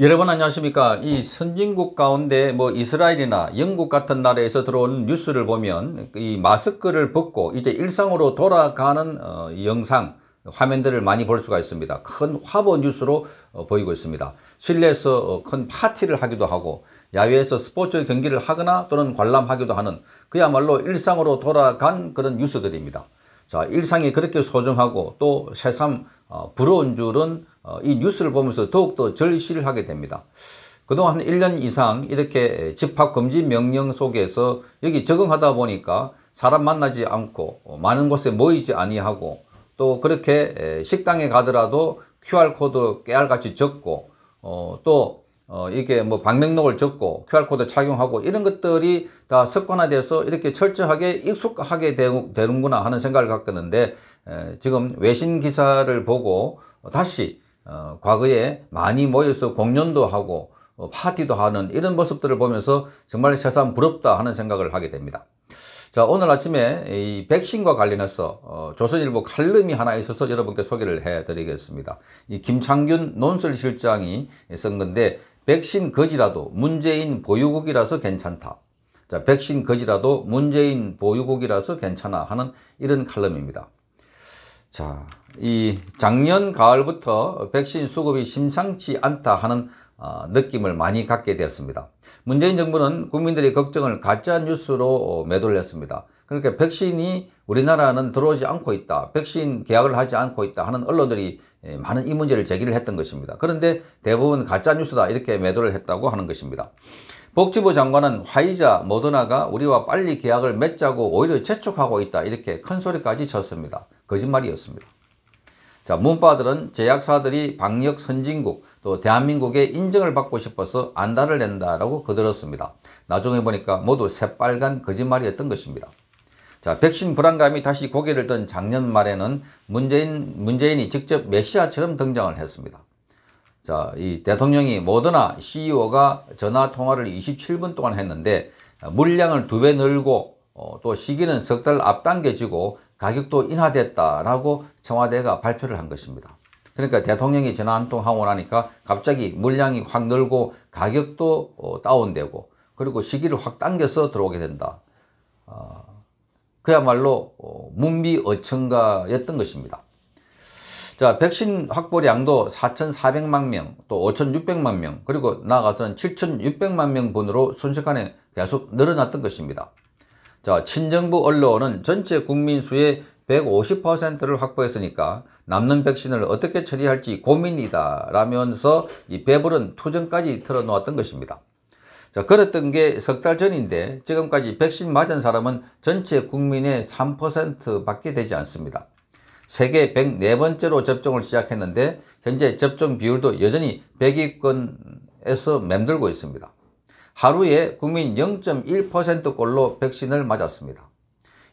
여러분 안녕하십니까 이 선진국 가운데 뭐 이스라엘이나 영국 같은 나라에서 들어온 뉴스를 보면 이 마스크를 벗고 이제 일상으로 돌아가는 어, 영상 화면들을 많이 볼 수가 있습니다 큰 화보 뉴스로 어, 보이고 있습니다 실내에서 어, 큰 파티를 하기도 하고 야외에서 스포츠 경기를 하거나 또는 관람하기도 하는 그야말로 일상으로 돌아간 그런 뉴스들입니다 자, 일상이 그렇게 소중하고 또 새삼 어, 부러운 줄은 어, 이 뉴스를 보면서 더욱더 절실을 하게 됩니다. 그동안 1년 이상 이렇게 집합금지 명령 속에서 여기 적응하다 보니까 사람 만나지 않고 많은 곳에 모이지 아니하고 또 그렇게 식당에 가더라도 QR코드 깨알같이 적고 어, 또 어, 이게 뭐 방명록을 적고 QR코드 착용하고 이런 것들이 다 습관화돼서 이렇게 철저하게 익숙하게 되, 는구나 하는 생각을 갖겠는데 에, 지금 외신 기사를 보고 다시 어, 과거에 많이 모여서 공연도 하고 어, 파티도 하는 이런 모습들을 보면서 정말 세상 부럽다 하는 생각을 하게 됩니다. 자 오늘 아침에 이 백신과 관련해서 어, 조선일보 칼럼이 하나 있어서 여러분께 소개를 해드리겠습니다. 이 김창균 논설실장이 쓴 건데 백신 거지라도 문재인 보유국이라서 괜찮다. 자, 백신 거지라도 문재인 보유국이라서 괜찮아 하는 이런 칼럼입니다. 자, 이 작년 가을부터 백신 수급이 심상치 않다 하는 어, 느낌을 많이 갖게 되었습니다. 문재인 정부는 국민들의 걱정을 가짜 뉴스로 어, 매도를했습니다그렇게 백신이 우리나라는 들어오지 않고 있다. 백신 계약을 하지 않고 있다 하는 언론들이 예, 많은 이 문제를 제기를 했던 것입니다. 그런데 대부분 가짜 뉴스다 이렇게 매도를 했다고 하는 것입니다. 복지부 장관은 화이자, 모더나가 우리와 빨리 계약을 맺자고 오히려 재촉하고 있다 이렇게 큰 소리까지 쳤습니다. 거짓말이었습니다. 자, 문파들은 제약사들이 방역 선진국 또 대한민국의 인정을 받고 싶어서 안달을 낸다라고 거들었습니다. 나중에 보니까 모두 새빨간 거짓말이었던 것입니다. 자, 백신 불안감이 다시 고개를 든 작년 말에는 문재인, 문재인이 직접 메시아처럼 등장을 했습니다. 자, 이 대통령이 모더나 CEO가 전화 통화를 27분 동안 했는데 물량을 두 배 늘고 어, 또 시기는 석 달 앞당겨지고 가격도 인하됐다라고 청와대가 발표를 한 것입니다. 그러니까 대통령이 전화 한통 하고 나니까 갑자기 물량이 확 늘고 가격도 어, 다운되고 그리고 시기를 확 당겨서 들어오게 된다. 어, 그야말로 어, 문비어천가였던 것입니다. 자, 백신 확보량도 4,400만 명, 또 5,600만 명, 그리고 나아가서는 7,600만 명분으로 순식간에 계속 늘어났던 것입니다. 자, 친정부 언론은 전체 국민 수의 150%를 확보했으니까 남는 백신을 어떻게 처리할지 고민이다 라면서 이 배부른 투정까지 틀어놓았던 것입니다. 자, 그랬던 게 석 달 전인데 지금까지 백신 맞은 사람은 전체 국민의 3%밖에 되지 않습니다. 세계 104번째로 접종을 시작했는데 현재 접종 비율도 여전히 100위권에서 맴돌고 있습니다. 하루에 국민 0.1%꼴로 백신을 맞았습니다.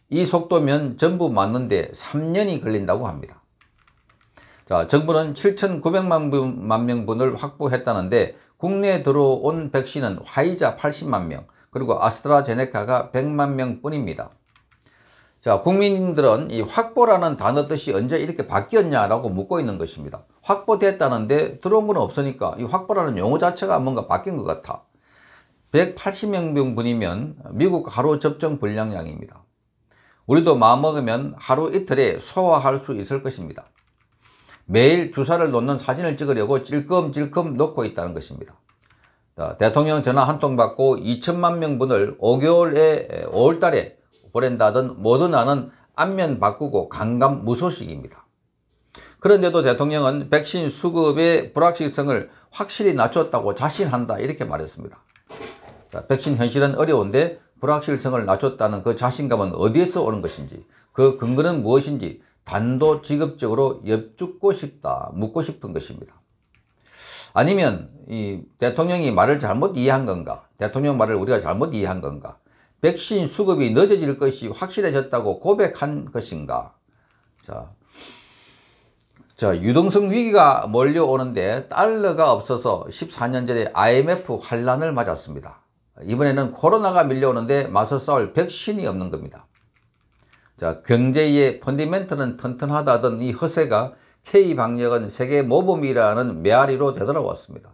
이 속도면 전부 맞는데 3년이 걸린다고 합니다. 자, 정부는 7,900만 명분을 확보했다는데 국내에 들어온 백신은 화이자 80만 명, 그리고 아스트라제네카가 100만 명뿐입니다. 자, 국민들은 이 확보라는 단어 뜻이 언제 이렇게 바뀌었냐라고 묻고 있는 것입니다. 확보됐다는데 들어온 건 없으니까 이 확보라는 용어 자체가 뭔가 바뀐 것 같아. 180명분이면 미국 하루 접종 분량량입니다. 우리도 마음먹으면 하루 이틀에 소화할 수 있을 것입니다. 매일 주사를 놓는 사진을 찍으려고 찔끔찔끔 놓고 있다는 것입니다. 어, 대통령 전화 한 통 받고 2천만 명분을 5개월에 5월달에 보낸다던 모더나는 안면 바꾸고 강감 무소식입니다. 그런데도 대통령은 백신 수급의 불확실성을 확실히 낮췄다고 자신한다 이렇게 말했습니다. 자, 백신 현실은 어려운데 불확실성을 낮췄다는 그 자신감은 어디에서 오는 것인지 그 근거는 무엇인지 단도직업적으로 엿죽고 싶다, 묻고 싶은 것입니다. 아니면 이 대통령이 말을 잘못 이해한 건가? 대통령 말을 우리가 잘못 이해한 건가? 백신 수급이 늦어질 것이 확실해졌다고 고백한 것인가? 자, 자 유동성 위기가 몰려오는데 달러가 없어서 14년 전에 IMF 환란을 맞았습니다. 이번에는 코로나가 밀려오는데 맞서 싸울 백신이 없는 겁니다. 자, 경제의 펀디멘트는 튼튼하다던 이 허세가 K방역은 세계 모범이라는 메아리로 되돌아왔습니다.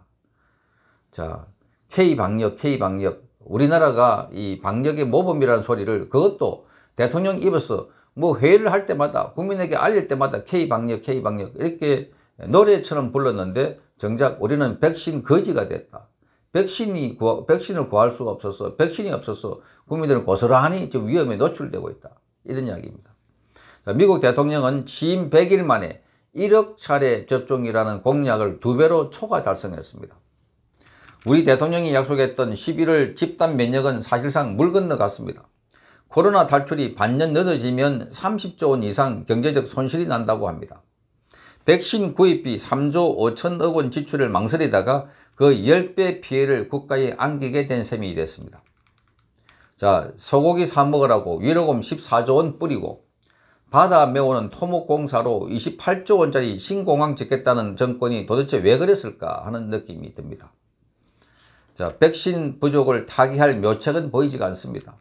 자, K방역, K방역. 우리나라가 이 방역의 모범이라는 소리를 그것도 대통령 입에서 뭐 회의를 할 때마다 국민에게 알릴 때마다 K방역, K방역 이렇게 노래처럼 불렀는데 정작 우리는 백신 거지가 됐다. 백신이 구하, 백신을 구할 수가 없어서 백신이 없어서 국민들은 고스란히 좀 위험에 노출되고 있다. 이런 이야기입니다. 자, 미국 대통령은 취임 100일 만에 1억 차례 접종이라는 공약을 두 배로 초과 달성했습니다. 우리 대통령이 약속했던 11월 집단 면역은 사실상 물 건너갔습니다. 코로나 탈출이 반년 늦어지면 30조 원 이상 경제적 손실이 난다고 합니다. 백신 구입비 3조 5천억 원 지출을 망설이다가 그 10배 피해를 국가에 안기게 된 셈이 됐습니다. 자, 소고기 사 먹으라고 위로금 14조 원 뿌리고 바다 메오는 토목공사로 28조 원짜리 신공항 짓겠다는 정권이 도대체 왜 그랬을까 하는 느낌이 듭니다. 자, 백신 부족을 타개할 묘책은 보이지가 않습니다.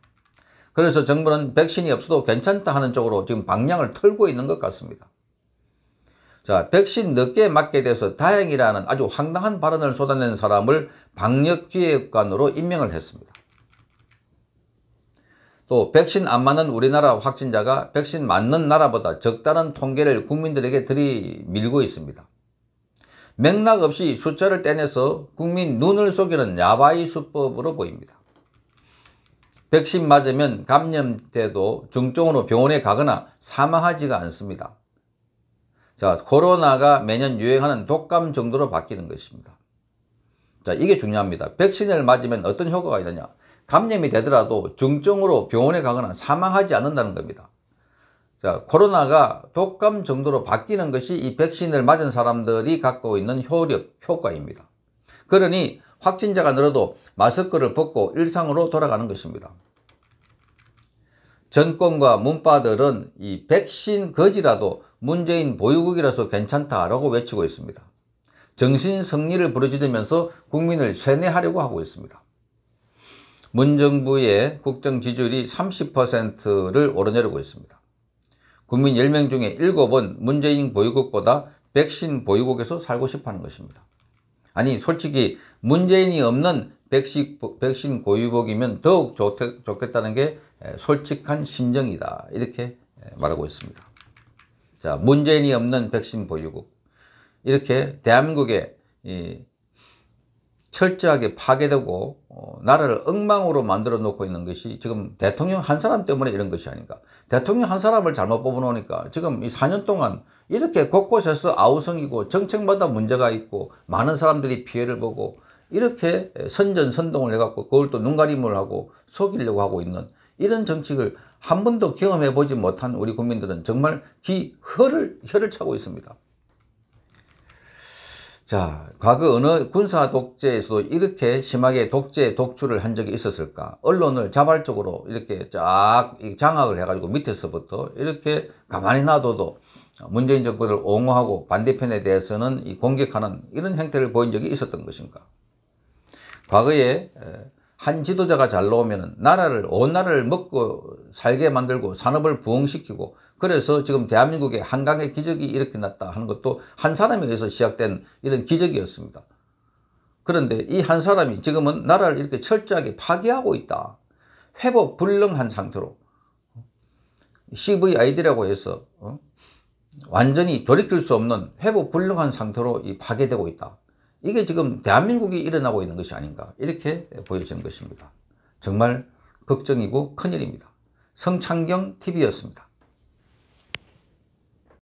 그래서 정부는 백신이 없어도 괜찮다 하는 쪽으로 지금 방향을 틀고 있는 것 같습니다. 자, 백신 늦게 맞게 돼서 다행이라는 아주 황당한 발언을 쏟아낸 사람을 방역기획관으로 임명을 했습니다. 또 백신 안 맞는 우리나라 확진자가 백신 맞는 나라보다 적다는 통계를 국민들에게 들이밀고 있습니다. 맥락 없이 숫자를 떼내서 국민 눈을 속이는 야바이 수법으로 보입니다. 백신 맞으면 감염때도 중증으로 병원에 가거나 사망하지가 않습니다. 자, 코로나가 매년 유행하는 독감 정도로 바뀌는 것입니다. 자, 이게 중요합니다. 백신을 맞으면 어떤 효과가 있느냐? 감염이 되더라도 중증으로 병원에 가거나 사망하지 않는다는 겁니다. 자, 코로나가 독감 정도로 바뀌는 것이 이 백신을 맞은 사람들이 갖고 있는 효력, 효과입니다. 그러니 확진자가 늘어도 마스크를 벗고 일상으로 돌아가는 것입니다. 정권과 문파들은 이 백신 거지라도 문재인 보유국이라서 괜찮다라고 외치고 있습니다. 정신 승리를 부르짖으면서 국민을 세뇌하려고 하고 있습니다. 문정부의 국정 지지율이 30%를 오르내리고 있습니다. 국민 10명 중에 7은 문재인 보유국보다 백신 보유국에서 살고 싶어하는 것입니다. 아니 솔직히 문재인이 없는 백신, 백유국이면 더욱 좋겠다는 게 솔직한 심정이다 이렇게 말하고 있습니다. 자, 문재인이 없는 백신 보유국. 이렇게 대한민국에 철저하게 파괴되고 어, 나라를 엉망으로 만들어 놓고 있는 것이 지금 대통령 한 사람 때문에 이런 것이 아닌가. 대통령 한 사람을 잘못 뽑아놓으니까 지금 이 4년 동안 이렇게 곳곳에서 아우성이고 정책마다 문제가 있고 많은 사람들이 피해를 보고 이렇게 선전선동을 해갖고 그걸 또 눈가림을 하고 속이려고 하고 있는 이런 정책을 한 번도 경험해 보지 못한 우리 국민들은 정말 기 혀를 혀를 차고 있습니다. 자, 과거 어느 군사 독재에서도 이렇게 심하게 독재 독주를 한 적이 있었을까? 언론을 자발적으로 이렇게 쫙 장악을 해가지고 밑에서부터 이렇게 가만히 놔둬도 문재인 정권을 옹호하고 반대편에 대해서는 공격하는 이런 행태를 보인 적이 있었던 것인가? 과거에 한 지도자가 잘 나오면 나라를 온 나라를 먹고 살게 만들고 산업을 부흥시키고 그래서 지금 대한민국의 한강의 기적이 이렇게 났다 하는 것도 한 사람에 의해서 시작된 이런 기적이었습니다. 그런데 이 한 사람이 지금은 나라를 이렇게 철저하게 파괴하고 있다. 회복 불능한 상태로 CVID라고 해서 어? 완전히 돌이킬 수 없는 회복 불능한 상태로 파괴되고 있다. 이게 지금 대한민국이 일어나고 있는 것이 아닌가 이렇게 보여지는 것입니다. 정말 걱정이고 큰일입니다. 성창경 TV였습니다.